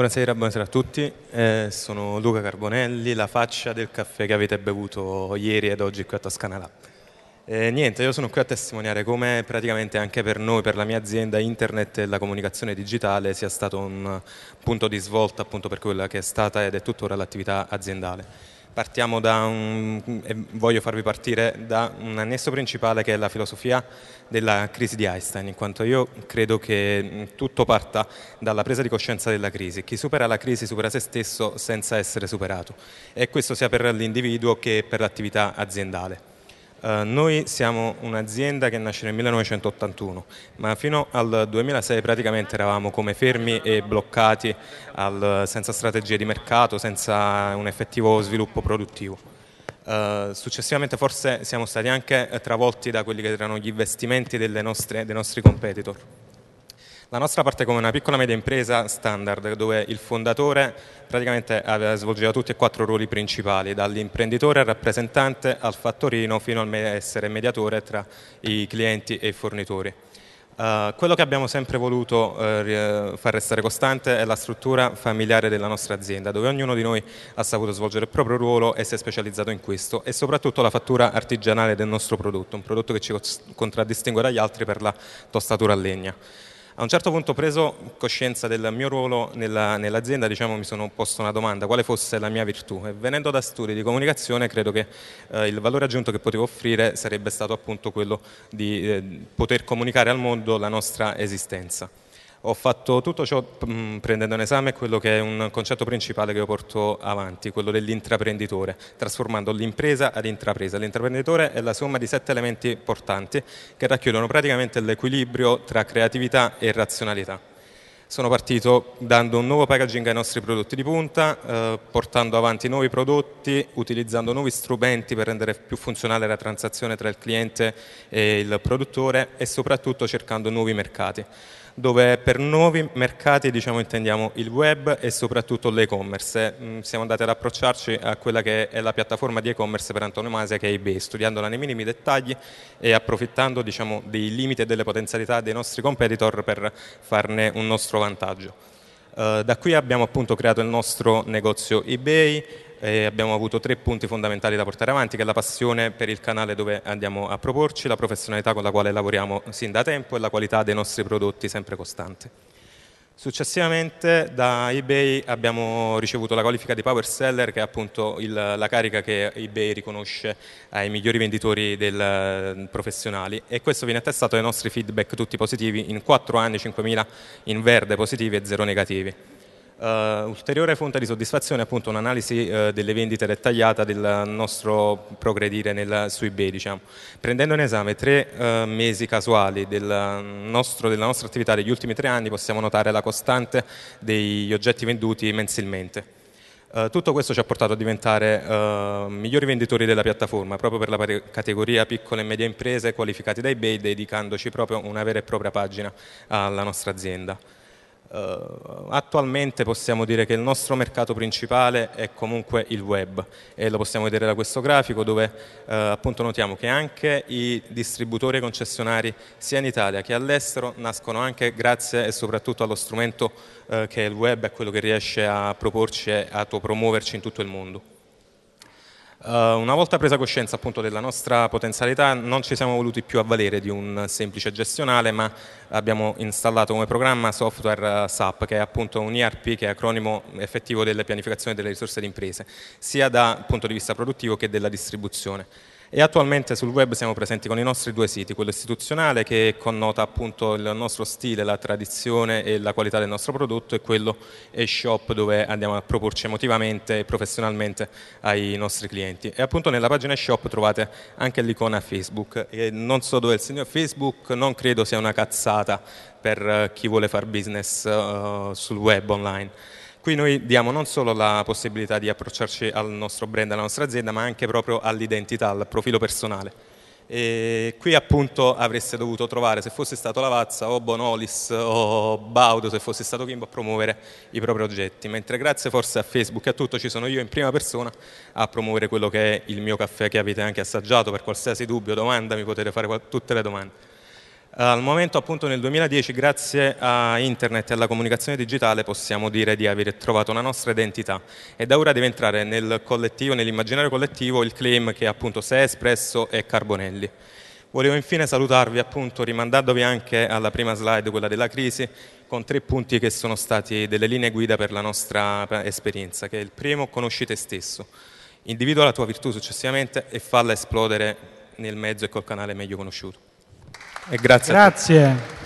Buonasera, buonasera, a tutti, eh, sono Luca Carbonelli, la faccia del caffè che avete bevuto ieri ed oggi qui a Toscana Lab. Eh, niente, io sono qui a testimoniare come praticamente anche per noi, per la mia azienda, internet e la comunicazione digitale sia stato un punto di svolta appunto per quella che è stata ed è tuttora l'attività aziendale partiamo da un, e voglio farvi partire da un annesso principale che è la filosofia della crisi di Einstein, in quanto io credo che tutto parta dalla presa di coscienza della crisi. Chi supera la crisi supera se stesso senza essere superato e questo sia per l'individuo che per l'attività aziendale. Eh, noi siamo un'azienda che nasce nel 1981, ma fino al 2006 praticamente eravamo come fermi e bloccati al, senza strategie di mercato, senza un effettivo sviluppo produttivo. Uh, successivamente forse siamo stati anche travolti da quelli che erano gli investimenti nostre, dei nostri competitor. La nostra parte come una piccola media impresa standard dove il fondatore praticamente svolgeva tutti e quattro ruoli principali, dall'imprenditore al rappresentante al fattorino fino a essere mediatore tra i clienti e i fornitori. Uh, quello che abbiamo sempre voluto uh, far restare costante è la struttura familiare della nostra azienda, dove ognuno di noi ha saputo svolgere il proprio ruolo e si è specializzato in questo, e soprattutto la fattura artigianale del nostro prodotto, un prodotto che ci contraddistingue dagli altri per la tostatura a legna. A un certo punto preso coscienza del mio ruolo nella, nell'azienda diciamo, mi sono posto una domanda, quale fosse la mia virtù? E venendo da studi di comunicazione credo che eh, il valore aggiunto che potevo offrire sarebbe stato appunto quello di eh, poter comunicare al mondo la nostra esistenza. Ho fatto tutto ciò mm, prendendo in esame quello che è un concetto principale che io porto avanti, quello dell'intraprenditore, trasformando l'impresa ad intrapresa. L'intraprenditore è la somma di sette elementi importanti che racchiudono praticamente l'equilibrio tra creatività e razionalità sono partito dando un nuovo packaging ai nostri prodotti di punta, eh, portando avanti nuovi prodotti, utilizzando nuovi strumenti per rendere più funzionale la transazione tra il cliente e il produttore e soprattutto cercando nuovi mercati dove per nuovi mercati diciamo, intendiamo il web e soprattutto l'e-commerce. Mm, siamo andati ad approcciarci a quella che è la piattaforma di e-commerce per antonomasia che è eBay, studiandola nei minimi dettagli e approfittando diciamo, dei limiti e delle potenzialità dei nostri competitor per farne un nostro vantaggio. Uh, da qui abbiamo appunto creato il nostro negozio eBay, e abbiamo avuto tre punti fondamentali da portare avanti, che è la passione per il canale dove andiamo a proporci, la professionalità con la quale lavoriamo sin da tempo e la qualità dei nostri prodotti sempre costante. Successivamente da eBay abbiamo ricevuto la qualifica di Power Seller, che è appunto il, la carica che eBay riconosce ai migliori venditori del, professionali e questo viene attestato dai nostri feedback tutti positivi, in 4 anni 5.000 in verde positivi e 0 negativi. Uh, ulteriore fonte di soddisfazione è appunto un'analisi uh, delle vendite dettagliata del nostro progredire nel, sui B, diciamo. Prendendo in esame tre uh, mesi casuali del nostro, della nostra attività degli ultimi tre anni possiamo notare la costante degli oggetti venduti mensilmente. Uh, tutto questo ci ha portato a diventare uh, migliori venditori della piattaforma, proprio per la categoria piccole e medie imprese qualificate da eBay, dedicandoci proprio una vera e propria pagina alla nostra azienda. Uh, attualmente possiamo dire che il nostro mercato principale è comunque il web e lo possiamo vedere da questo grafico dove uh, appunto notiamo che anche i distributori e concessionari sia in Italia che all'estero nascono anche grazie e soprattutto allo strumento uh, che è il web, è quello che riesce a proporci e a promuoverci in tutto il mondo. Eh, una volta presa coscienza appunto della nostra potenzialità non ci siamo voluti più avvalere di un semplice gestionale ma abbiamo installato come programma software eh, SAP che è appunto un ERP che è acronimo effettivo della pianificazione delle risorse di imprese sia dal punto di vista produttivo che della distribuzione. E attualmente sul web siamo presenti con i nostri due siti, quello istituzionale che connota appunto il nostro stile, la tradizione e la qualità del nostro prodotto e quello e-shop dove andiamo a proporci emotivamente e professionalmente ai nostri clienti. E appunto nella pagina e-shop trovate anche l'icona Facebook e non so dove è il signor Facebook, non credo sia una cazzata per chi vuole fare business uh, sul web online. Qui noi diamo non solo la possibilità di approcciarci al nostro brand, alla nostra azienda, ma anche proprio all'identità, al profilo personale. E qui appunto avreste dovuto trovare, se fosse stato Lavazza o Bonolis o Baudo, se fosse stato Kimbo, a promuovere i propri oggetti, mentre grazie forse a Facebook e a tutto ci sono io in prima persona a promuovere quello che è il mio caffè che avete anche assaggiato, per qualsiasi dubbio, domanda mi potete fare tutte le domande. Al momento appunto nel 2010 grazie a internet e alla comunicazione digitale possiamo dire di aver trovato una nostra identità e da ora deve entrare nel collettivo, nell'immaginario collettivo il claim che appunto Se Espresso e Carbonelli. Volevo infine salutarvi appunto rimandandovi anche alla prima slide, quella della crisi, con tre punti che sono stati delle linee guida per la nostra esperienza, che è il primo conosci te stesso, individua la tua virtù successivamente e falla esplodere nel mezzo e col canale meglio conosciuto. E grazie. Grazie.